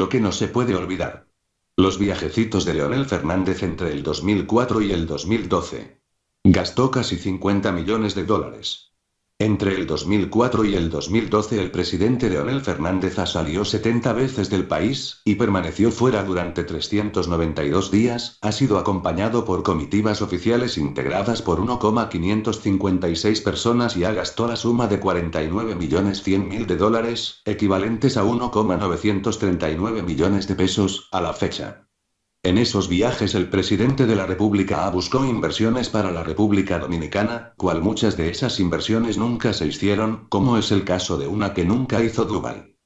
Lo que no se puede olvidar. Los viajecitos de Leonel Fernández entre el 2004 y el 2012. Gastó casi 50 millones de dólares. Entre el 2004 y el 2012 el presidente Leonel Fernández salió 70 veces del país, y permaneció fuera durante 392 días, ha sido acompañado por comitivas oficiales integradas por 1,556 personas y ha gastado la suma de 49.100.000 de dólares, equivalentes a 1,939 millones de pesos, a la fecha. En esos viajes el presidente de la República A buscó inversiones para la República Dominicana, cual muchas de esas inversiones nunca se hicieron, como es el caso de una que nunca hizo Duval.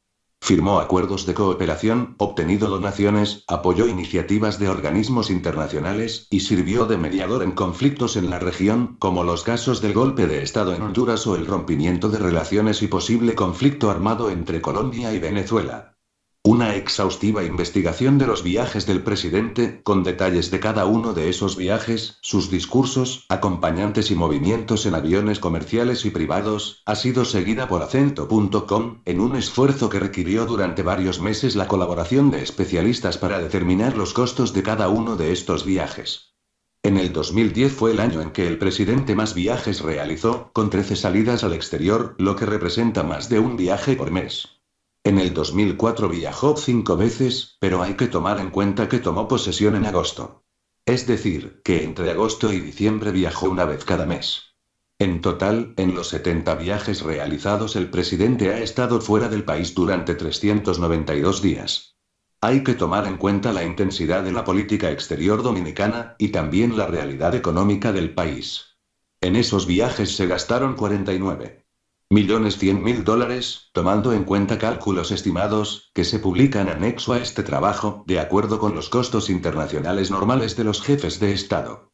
Firmó acuerdos de cooperación, obtenido donaciones, apoyó iniciativas de organismos internacionales, y sirvió de mediador en conflictos en la región, como los casos del golpe de Estado en Honduras o el rompimiento de relaciones y posible conflicto armado entre Colombia y Venezuela. Una exhaustiva investigación de los viajes del presidente, con detalles de cada uno de esos viajes, sus discursos, acompañantes y movimientos en aviones comerciales y privados, ha sido seguida por acento.com, en un esfuerzo que requirió durante varios meses la colaboración de especialistas para determinar los costos de cada uno de estos viajes. En el 2010 fue el año en que el presidente más viajes realizó, con 13 salidas al exterior, lo que representa más de un viaje por mes. En el 2004 viajó cinco veces, pero hay que tomar en cuenta que tomó posesión en agosto. Es decir, que entre agosto y diciembre viajó una vez cada mes. En total, en los 70 viajes realizados el presidente ha estado fuera del país durante 392 días. Hay que tomar en cuenta la intensidad de la política exterior dominicana, y también la realidad económica del país. En esos viajes se gastaron 49 millones cien mil dólares, tomando en cuenta cálculos estimados, que se publican anexo a este trabajo, de acuerdo con los costos internacionales normales de los jefes de Estado.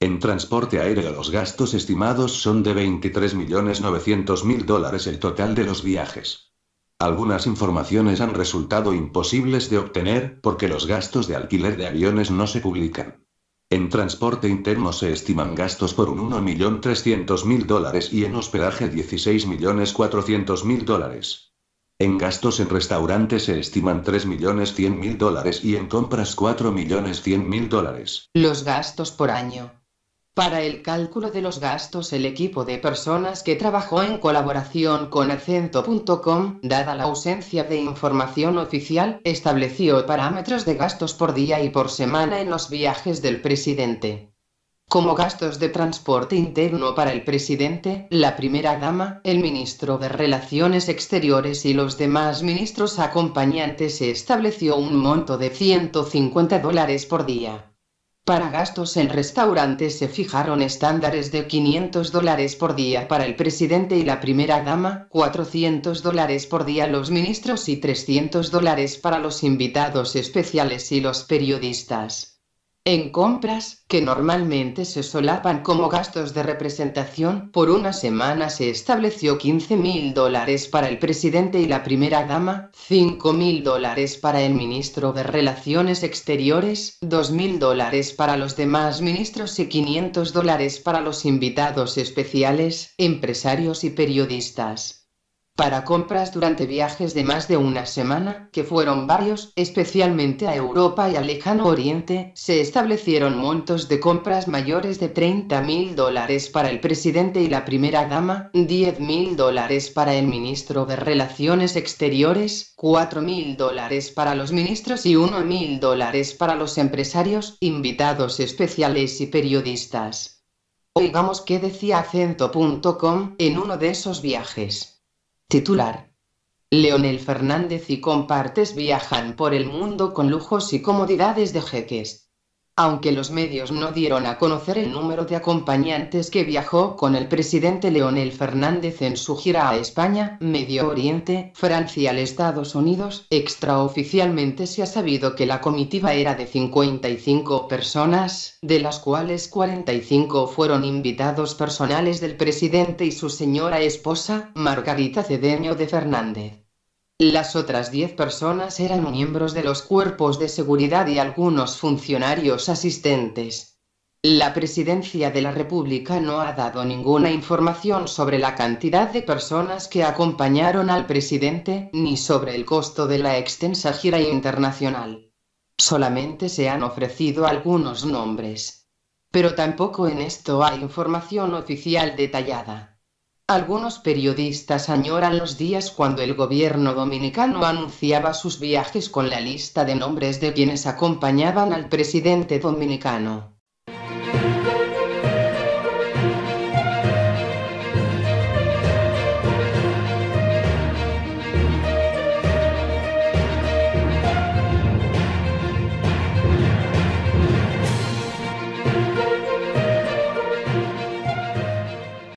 En transporte aéreo los gastos estimados son de millones mil dólares el total de los viajes. Algunas informaciones han resultado imposibles de obtener, porque los gastos de alquiler de aviones no se publican. En transporte interno se estiman gastos por un 1.300.000 dólares y en hospedaje 16.400.000 dólares. En gastos en restaurantes se estiman 3.100.000 dólares y en compras 4.100.000 dólares. Los gastos por año. Para el cálculo de los gastos el equipo de personas que trabajó en colaboración con acento.com, dada la ausencia de información oficial, estableció parámetros de gastos por día y por semana en los viajes del presidente. Como gastos de transporte interno para el presidente, la primera dama, el ministro de Relaciones Exteriores y los demás ministros acompañantes se estableció un monto de 150 dólares por día. Para gastos en restaurantes se fijaron estándares de 500 dólares por día para el presidente y la primera dama, 400 dólares por día los ministros y 300 dólares para los invitados especiales y los periodistas en compras, que normalmente se solapan como gastos de representación, por una semana se estableció 15.000 mil dólares para el presidente y la primera dama, 5.000 mil dólares para el ministro de Relaciones Exteriores, 2.000 mil dólares para los demás ministros y 500 dólares para los invitados especiales, empresarios y periodistas para compras durante viajes de más de una semana, que fueron varios, especialmente a Europa y al lejano oriente, se establecieron montos de compras mayores de 30 mil dólares para el presidente y la primera dama, 10 mil dólares para el ministro de Relaciones Exteriores, 4 mil dólares para los ministros y 1 mil dólares para los empresarios, invitados especiales y periodistas. Oigamos qué decía acento.com en uno de esos viajes. Titular. Leonel Fernández y compartes viajan por el mundo con lujos y comodidades de jeques aunque los medios no dieron a conocer el número de acompañantes que viajó con el presidente Leonel Fernández en su gira a España, Medio Oriente, Francia y Estados Unidos, extraoficialmente se ha sabido que la comitiva era de 55 personas, de las cuales 45 fueron invitados personales del presidente y su señora esposa, Margarita Cedeño de Fernández. Las otras 10 personas eran miembros de los cuerpos de seguridad y algunos funcionarios asistentes. La Presidencia de la República no ha dado ninguna información sobre la cantidad de personas que acompañaron al presidente, ni sobre el costo de la extensa gira internacional. Solamente se han ofrecido algunos nombres. Pero tampoco en esto hay información oficial detallada. Algunos periodistas añoran los días cuando el gobierno dominicano anunciaba sus viajes con la lista de nombres de quienes acompañaban al presidente dominicano.